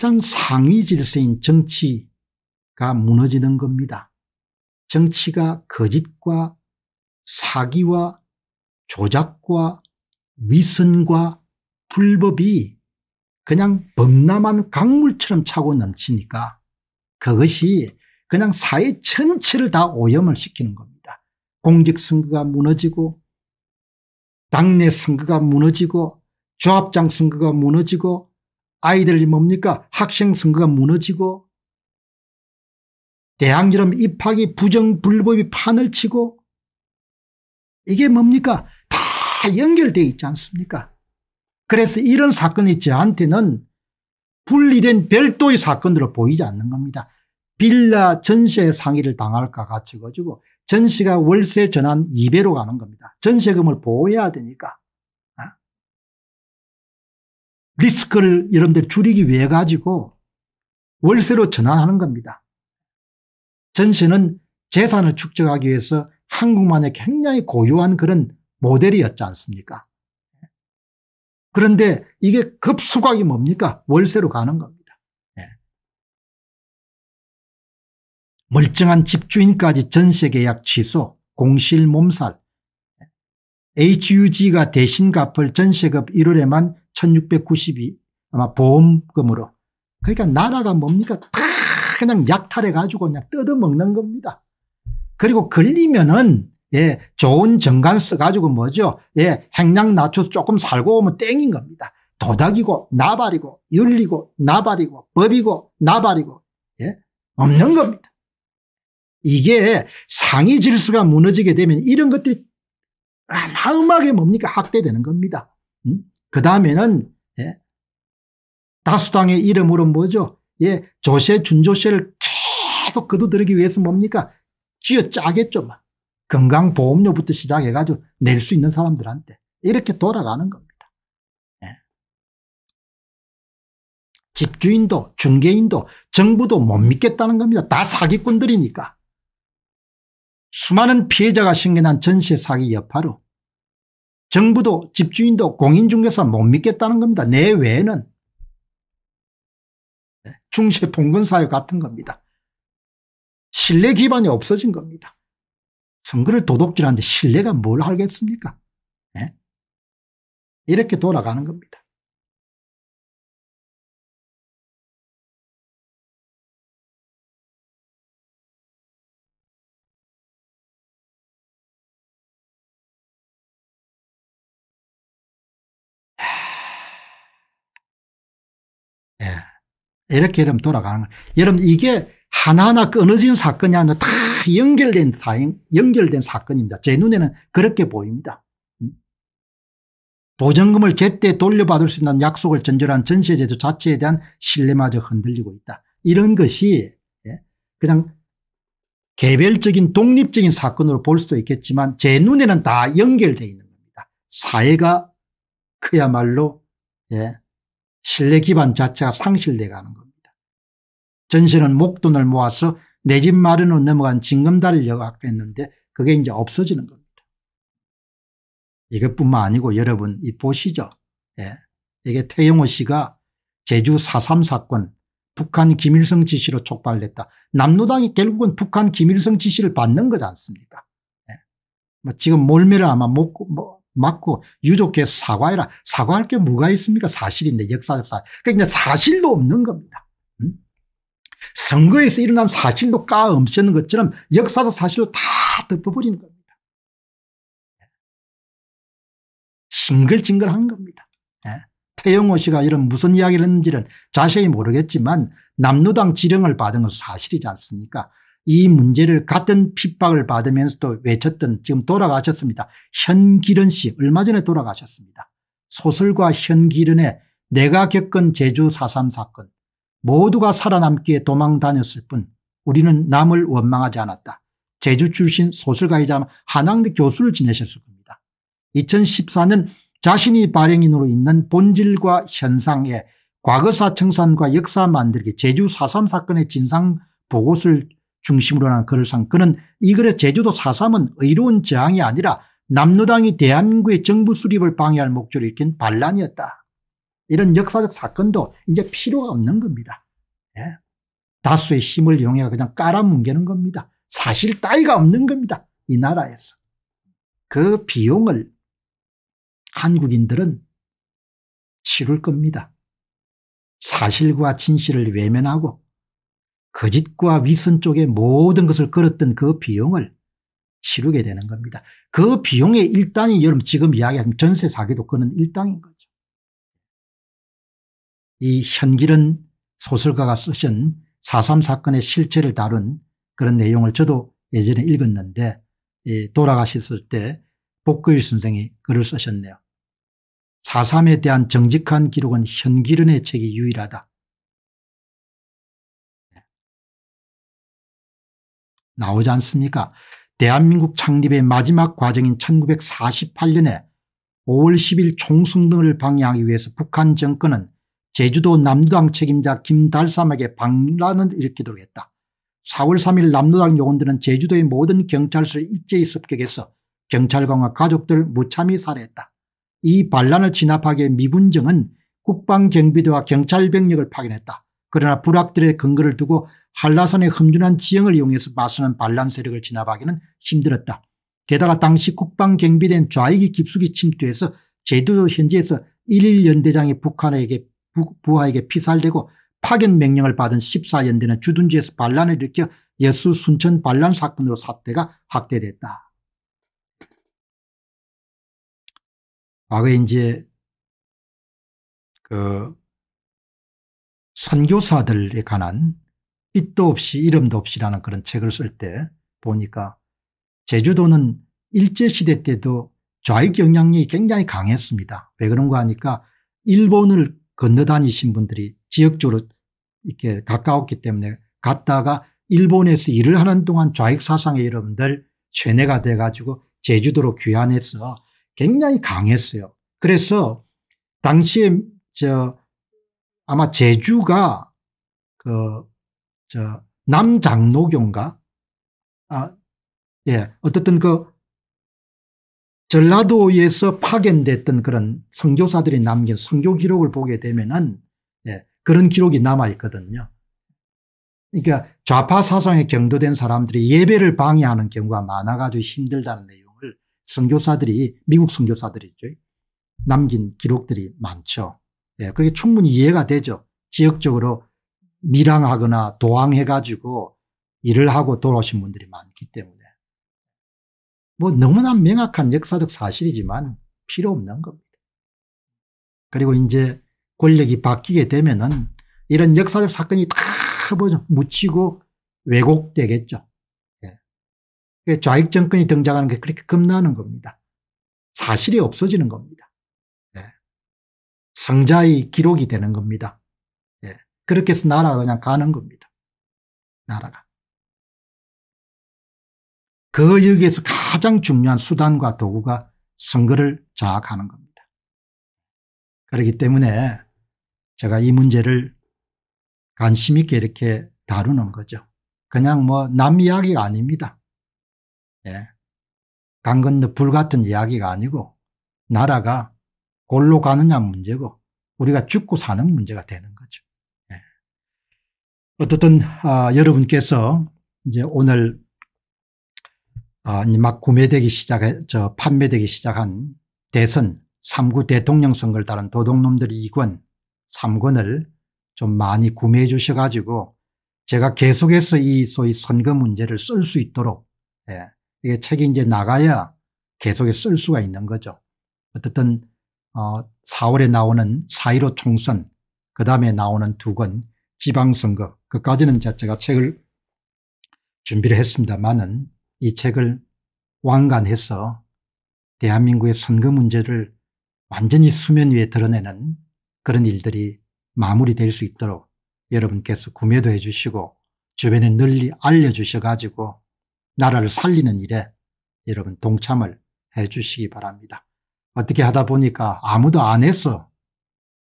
가장 상위 질서인 정치가 무너지는 겁니다. 정치가 거짓과 사기와 조작과 위선과 불법이 그냥 범람한 강물처럼 차고 넘치니까 그것이 그냥 사회 전체를 다 오염을 시키는 겁니다. 공직선거가 무너지고 당내 선거가 무너지고 조합장 선거가 무너지고 아이들이 뭡니까 학생 선거가 무너지고 대학처럼 입학이 부정불법이 판을 치고 이게 뭡니까 다 연결돼 있지 않습니까 그래서 이런 사건이 저한테는 분리된 별도의 사건으로 보이지 않는 겁니다. 빌라 전세 상의를 당할까 같이 가지고 전세가 월세 전환 2배로 가는 겁니다. 전세금을 보호해야 되니까. 리스크를 여러분들 줄이기 위해 가지고 월세로 전환하는 겁니다. 전세는 재산을 축적하기 위해서 한국만의 굉장히 고유한 그런 모델이었지 않습니까? 그런데 이게 급수각이 뭡니까? 월세로 가는 겁니다. 네. 멀쩡한 집주인까지 전세계약 취소, 공실 몸살, 예. HUG가 대신 갚을 전세급 1월에만 1692 아마 보험금으로. 그러니까 나라가 뭡니까? 다 그냥 약탈해 가지고 그냥 뜯어먹는 겁니다. 그리고 걸리면은 예, 좋은 정관 써가지고 뭐죠? 예, 행량 낮춰 서 조금 살고 오면 땡인 겁니다. 도닥이고, 나발이고, 윤리고, 나발이고, 법이고, 나발이고, 예, 없는 겁니다. 이게 상위 질서가 무너지게 되면 이런 것들이 아, 마음하게 뭡니까? 학대되는 겁니다. 음? 그 다음에는 예, 다수당의 이름으로 뭐죠? 예, 조세 준조세를 계속 거두들기 위해서 뭡니까? 쥐어짜겠죠. 막. 건강보험료부터 시작해가지고 낼 수 있는 사람들한테 이렇게 돌아가는 겁니다. 예. 집주인도 중개인도 정부도 못 믿겠다는 겁니다. 다 사기꾼들이니까. 수많은 피해자가 생겨난 전세 사기 여파로 정부도 집주인도 공인중개사 못 믿겠다는 겁니다. 내 외에는. 네, 중세 봉건사회 같은 겁니다. 신뢰 기반이 없어진 겁니다. 선거를 도둑질하는데 신뢰가 뭘 하겠습니까? 네? 이렇게 돌아가는 겁니다. 이렇게 이러면 돌아가는 거예요. 여러분 이게 하나하나 끊어진 그 사건이 아니라 다 연결된 사행, 연결된 사건입니다. 제 눈에는 그렇게 보입니다. 음? 보증금을 제때 돌려받을 수 있는 약속을 전제한 전세제도 자체에 대한 신뢰마저 흔들리고 있다. 이런 것이 예, 그냥 개별적인 독립적인 사건으로 볼 수도 있겠지만 제 눈에는 다 연결되어 있는 겁니다. 사회가 그야말로 예, 신뢰 기반 자체가 상실돼 가는 거. 전신은 목돈을 모아서 내 집 마련으로 넘어간 징검다리를 여각했는데 그게 이제 없어지는 겁니다. 이것뿐만 아니고 여러분 이 보시죠. 예. 이게 태영호 씨가 제주 4.3 사건 북한 김일성 지시로 촉발됐다. 남노당이 결국은 북한 김일성 지시를 받는 거지 않습니까 예. 뭐 지금 몰매를 아마 먹고 뭐 맞고 유족께 사과해라. 사과할 게 뭐가 있습니까 사실인데 역사적사. 그러니까 사실도 없는 겁니다. 음? 선거에서 일어난 사실도 까엄치는 것처럼 역사도 사실을 다 덮어버리는 겁니다. 징글징글한 겁니다. 네. 태영호 씨가 이런 무슨 이야기를 했는지는 자세히 모르겠지만 남노당 지령을 받은 것은 사실이지 않습니까 이 문제를 같은 핍박을 받으면서도 외쳤던 지금 돌아가셨습니다. 현기련 씨 얼마 전에 돌아가셨습니다. 소설과 현기련의 내가 겪은 제주 4.3 사건 모두가 살아남기에 도망 다녔을 뿐 우리는 남을 원망하지 않았다. 제주 출신 소설가이자 한양대 교수를 지내셨을 겁니다. 2014년 자신이 발행인으로 있는 본질과 현상에 과거사 청산과 역사 만들기 제주 4.3 사건의 진상 보고서를 중심으로 한 글을 산 그는 이 글에 제주도 4.3은 의로운 저항이 아니라 남노당이 대한민국의 정부 수립을 방해할 목적으로 일으킨 반란이었다. 이런 역사적 사건도 이제 필요가 없는 겁니다. 예. 다수의 힘을 이용해 그냥 깔아뭉개는 겁니다. 사실 따위가 없는 겁니다. 이 나라에서. 그 비용을 한국인들은 치를 겁니다. 사실과 진실을 외면하고 거짓과 위선 쪽에 모든 것을 걸었던 그 비용을 치르게 되는 겁니다. 그 비용의 일당이 여러분 지금 이야기하면 전세 사기도 그는 일당인 거예요. 이 현길은 소설가가 쓰신 4.3 사건의 실체를 다룬 그런 내용을 저도 예전에 읽었는데 돌아가셨을 때 복거일 선생이 글을 쓰셨네요. 4.3에 대한 정직한 기록은 현기른의 책이 유일하다. 네. 나오지 않습니까? 대한민국 창립의 마지막 과정인 1948년에 5월 10일 총승등을 방해하기 위해서 북한 정권은 제주도 남도당 책임자 김달삼에게 반란을 일으키도록 했다. 4월 3일 남도당 요원들은 제주도의 모든 경찰서를 일제히 습격해서 경찰관과 가족들 무참히 살해했다. 이 반란을 진압하기에 미군정은 국방경비대와 경찰병력을 파견했다. 그러나 불합들의 근거를 두고 한라산의 흠준한 지형을 이용해서 맞서는 반란 세력을 진압하기는 힘들었다. 게다가 당시 국방경비대는 좌익이 깊숙이 침투해서 제주도 현지에서 1일 연대장이 북한에게 부하에게 피살되고 파견 명령을 받은 1 4년대는 주둔지에서 반란을 일으켜 예수 순천 반란 사건으로 사태가 확대됐다. 과거에 이제 그 선교사들에 관한 빚도 없이 이름도 없이라는 그런 책을 쓸 때 보니까 제주도는 일제시대 때도 좌익 영향력이 굉장히 강했습니다. 왜 그런가 하니까 일본을 건너 다니신 분들이 지역적으로 이렇게 가까웠기 때문에 갔다가 일본에서 일을 하는 동안 좌익 사상의 여러분들 쇠뇌가 돼가지고 제주도로 귀환해서 굉장히 강했어요. 그래서 당시에 저 아마 제주가 그저 남장로교인가 아예 어떻든 그 전라도에서 파견됐던 그런 선교사들이 남긴 선교 기록을 보게 되면은 예, 그런 기록이 남아 있거든요. 그러니까 좌파 사상에 경도된 사람들이 예배를 방해하는 경우가 많아가지고 힘들다는 내용을 선교사들이 미국 선교사들이죠 남긴 기록들이 많죠. 예, 그게 충분히 이해가 되죠. 지역적으로 밀항하거나 도항해가지고 일을 하고 돌아오신 분들이 많기 때문에. 뭐 너무나 명확한 역사적 사실이지만 필요 없는 겁니다. 그리고 이제 권력이 바뀌게 되면은 이런 역사적 사건이 다 뭐죠. 묻히고 왜곡되겠죠. 예. 그 좌익 정권이 등장하는 게 그렇게 겁나는 겁니다. 사실이 없어지는 겁니다. 예. 성자의 기록이 되는 겁니다. 예. 그렇게 해서 나라가 그냥 가는 겁니다. 나라가. 그 여기에서 가장 중요한 수단과 도구가 선거를 장악하는 겁니다. 그렇기 때문에 제가 이 문제를 관심 있게 이렇게 다루는 거죠. 그냥 뭐 남 이야기가 아닙니다. 예. 강 건너 불 같은 이야기가 아니고 나라가 골로 가느냐 문제고 우리가 죽고 사는 문제가 되는 거죠. 예. 어떻든 아, 여러분께서 이제 오늘 어, 막 구매되기 시작저 판매되기 시작한 대선 3구 대통령 선거를 다룬 도둑놈들이 2권 3권을 좀 많이 구매해 주셔 가지고 제가 계속해서 이 소위 선거 문제를 쓸 수 있도록 예. 이게 책이 이제 나가야 계속해 쓸 수가 있는 거죠. 어쨌든 어 4월에 나오는 4.15 총선 그다음에 나오는 두 권 지방선거 그까지는 제가 책을 준비를 했습니다만은 이 책을 완간해서 대한민국의 선거 문제를 완전히 네. 수면 위에 드러내는 그런 일들이 마무리될 수 있도록 여러분께서 구매도 해 주시고 주변에 널리 알려주셔 가지고 나라를 살리는 일에 여러분 동참을 해 주시기 바랍니다. 어떻게 하다 보니까 아무도 안 했어.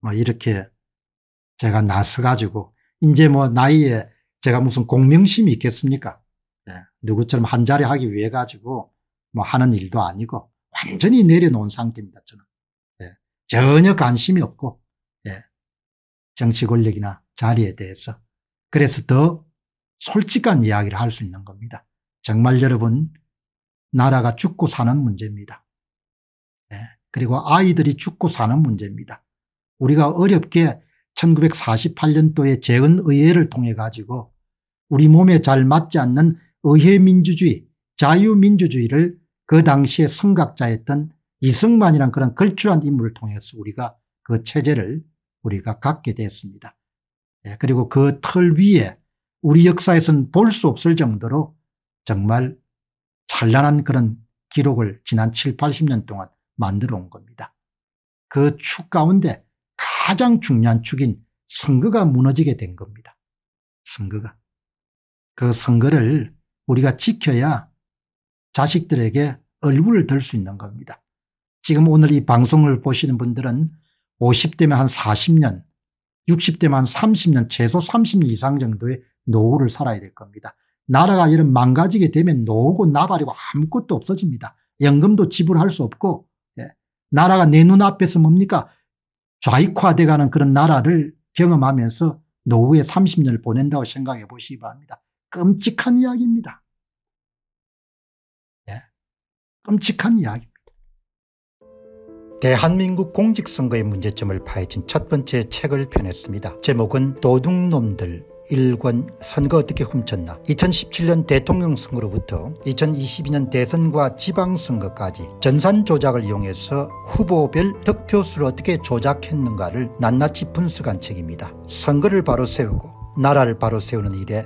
뭐 이렇게 제가 나서 가지고 이제 뭐 나이에 제가 무슨 공명심이 있겠습니까 누구처럼 한자리 하기 위해 가지고 뭐 하는 일도 아니고 완전히 내려놓은 상태입니다. 저는 예. 전혀 관심이 없고 예. 정치 권력이나 자리에 대해서 그래서 더 솔직한 이야기를 할 수 있는 겁니다. 정말 여러분 나라가 죽고 사는 문제입니다. 예. 그리고 아이들이 죽고 사는 문제입니다. 우리가 어렵게 1948년도에 재은의회를 통해 가지고 우리 몸에 잘 맞지 않는 의회민주주의 자유민주주의를 그 당시에 성각자였던 이승만이란 그런 걸출한 인물을 통해서 우리가 그 체제를 우리가 갖게 되었습니다 예, 그리고 그 털 위에 우리 역사에서는 볼 수 없을 정도로 정말 찬란한 그런 기록을 지난 7, 80년 동안 만들어 온 겁니다. 그 축 가운데 가장 중요한 축인 선거가 무너지게 된 겁니다. 선거가. 그 선거를 우리가 지켜야 자식들에게 얼굴을 들 수 있는 겁니다. 지금 오늘 이 방송을 보시는 분들은 50대면 한 40년, 60대면 한 30년, 최소 30년 이상 정도의 노후를 살아야 될 겁니다. 나라가 이런 망가지게 되면 노후고 나발이고 아무것도 없어집니다. 연금도 지불할 수 없고 예. 나라가 내 눈앞에서 뭡니까 좌익화돼가는 그런 나라를 경험하면서 노후에 30년을 보낸다고 생각해 보시기 바랍니다. 끔찍한 이야기입니다. 예. 끔찍한 이야기입니다. 대한민국 공직선거의 문제점을 파헤친 첫 번째 책을 펴냈습니다. 제목은 도둑놈들 일권 선거 어떻게 훔쳤나 2017년 대통령 선거로부터 2022년 대선과 지방선거까지 전산 조작을 이용해서 후보별 득표수를 어떻게 조작했는가를 낱낱이 분석한 책입니다. 선거를 바로 세우고 나라를 바로 세우는 일에